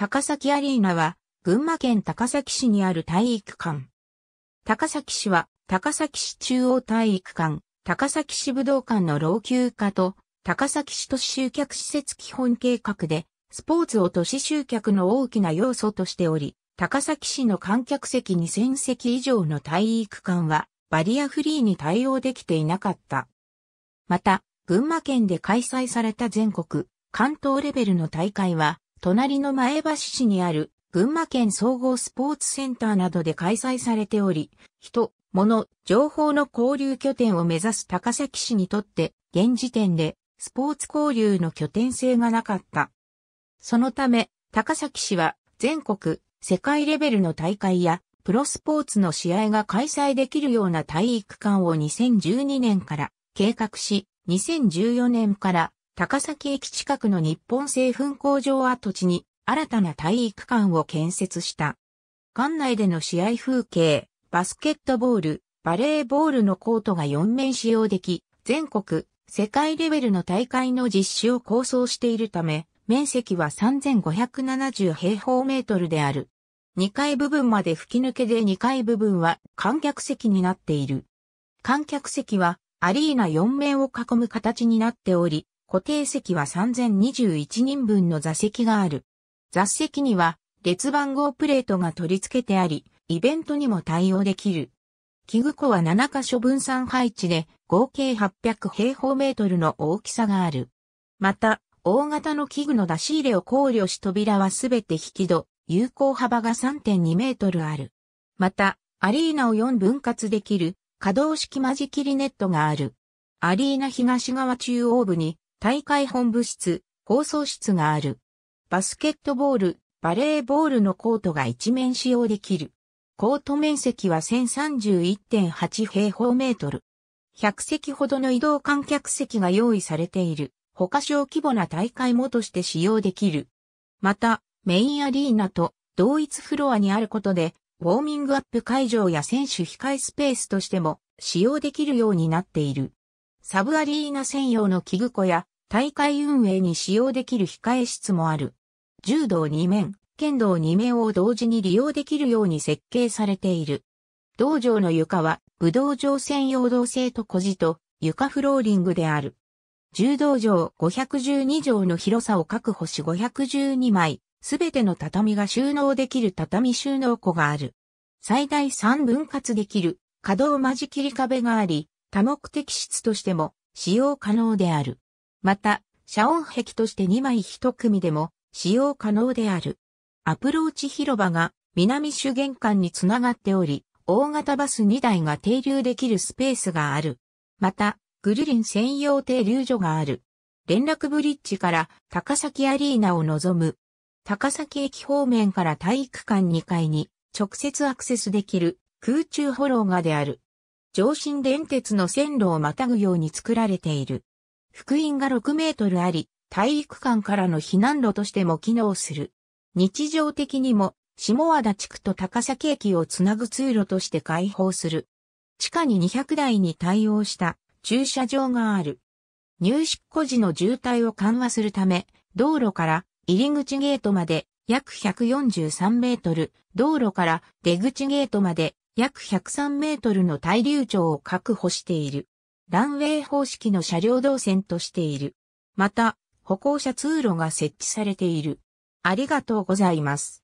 高崎アリーナは、群馬県高崎市にある体育館。高崎市は、高崎市中央体育館、高崎市武道館の老朽化と、高崎市都市集客施設基本計画で、スポーツを都市集客の大きな要素としており、高崎市の観客席2000席以上の体育館は、バリアフリーに対応できていなかった。また、群馬県で開催された全国、関東レベルの大会は、隣の前橋市にある群馬県総合スポーツセンターなどで開催されており、人、物、情報の交流拠点を目指す高崎市にとって、現時点でスポーツ交流の拠点性がなかった。そのため、高崎市は全国、世界レベルの大会やプロスポーツの試合が開催できるような体育館を2012年から計画し、2014年から高崎駅近くの日本製粉工場跡地に新たな体育館を建設した。館内での試合風景、バスケットボール、バレーボールのコートが4面使用でき、全国、世界レベルの大会の実施を構想しているため、面積は3570平方メートルである。2階部分まで吹き抜けで2階部分は観客席になっている。観客席はアリーナ4面を囲む形になっており、固定席は3021人分の座席がある。座席には列番号プレートが取り付けてあり、イベントにも対応できる。器具庫は7箇所分散配置で合計800平方メートルの大きさがある。また、大型の器具の出し入れを考慮し扉はすべて引き戸、有効幅が3.2メートルある。また、アリーナを4分割できる可動式間仕切りネットがある。アリーナ東側中央部に大会本部室、放送室がある。バスケットボール、バレーボールのコートが一面使用できる。コート面積は1031.8平方メートル。100席ほどの移動観客席が用意されている。他小規模な大会もとして使用できる。また、メインアリーナと同一フロアにあることで、ウォーミングアップ会場や選手控えスペースとしても使用できるようになっている。サブアリーナ専用の器具庫や大会運営に使用できる控え室もある。柔道2面、剣道2面を同時に利用できるように設計されている。道場の床は武道場専用同性と小地と床フローリングである。柔道場512畳の広さを確保し512枚、すべての畳が収納できる畳収納庫がある。最大3分割できる可動間仕切り壁があり、多目的室としても使用可能である。また、遮音壁として2枚1組でも使用可能である。アプローチ広場が南主玄関につながっており、大型バス2台が停留できるスペースがある。また、グルリン専用停留所がある。連絡ブリッジから高崎アリーナを望む。高崎駅方面から体育館2階に直接アクセスできる空中フォローがである。上新電鉄の線路をまたぐように作られている。福音が6メートルあり、体育館からの避難路としても機能する。日常的にも、下和田地区と高崎駅をつなぐ通路として開放する。地下に200台に対応した駐車場がある。入出庫時の渋滞を緩和するため、道路から入り口ゲートまで約143メートル、道路から出口ゲートまで約103メートルの対流長を確保している。ランウェイ方式の車両動線としている。また、歩行者通路が設置されている。ありがとうございます。